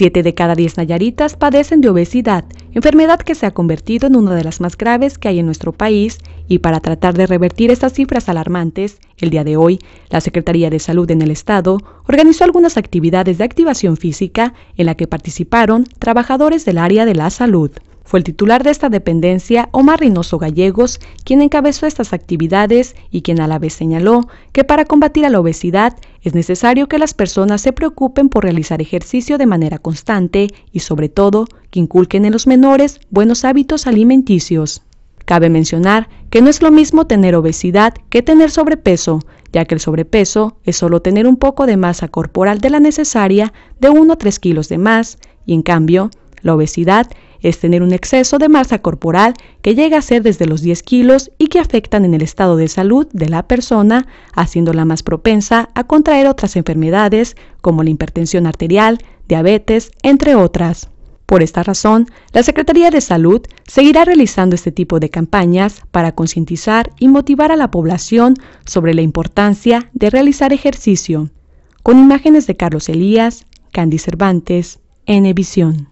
Siete de cada diez nayaritas padecen de obesidad, enfermedad que se ha convertido en una de las más graves que hay en nuestro país y para tratar de revertir estas cifras alarmantes, el día de hoy, la Secretaría de Salud en el Estado organizó algunas actividades de activación física en la que participaron trabajadores del área de la salud. Fue el titular de esta dependencia, Omar Reynoso Gallegos, quien encabezó estas actividades y quien a la vez señaló que para combatir a la obesidad es necesario que las personas se preocupen por realizar ejercicio de manera constante y sobre todo que inculquen en los menores buenos hábitos alimenticios. Cabe mencionar que no es lo mismo tener obesidad que tener sobrepeso, ya que el sobrepeso es solo tener un poco de masa corporal de la necesaria de 1 o 3 kilos de más, y en cambio, la obesidad es tener un exceso de masa corporal que llega a ser desde los 10 kilos y que afectan en el estado de salud de la persona, haciéndola más propensa a contraer otras enfermedades como la hipertensión arterial, diabetes, entre otras. Por esta razón, la Secretaría de Salud seguirá realizando este tipo de campañas para concientizar y motivar a la población sobre la importancia de realizar ejercicio. Con imágenes de Carlos Elías, Candy Cervantes, N Visión.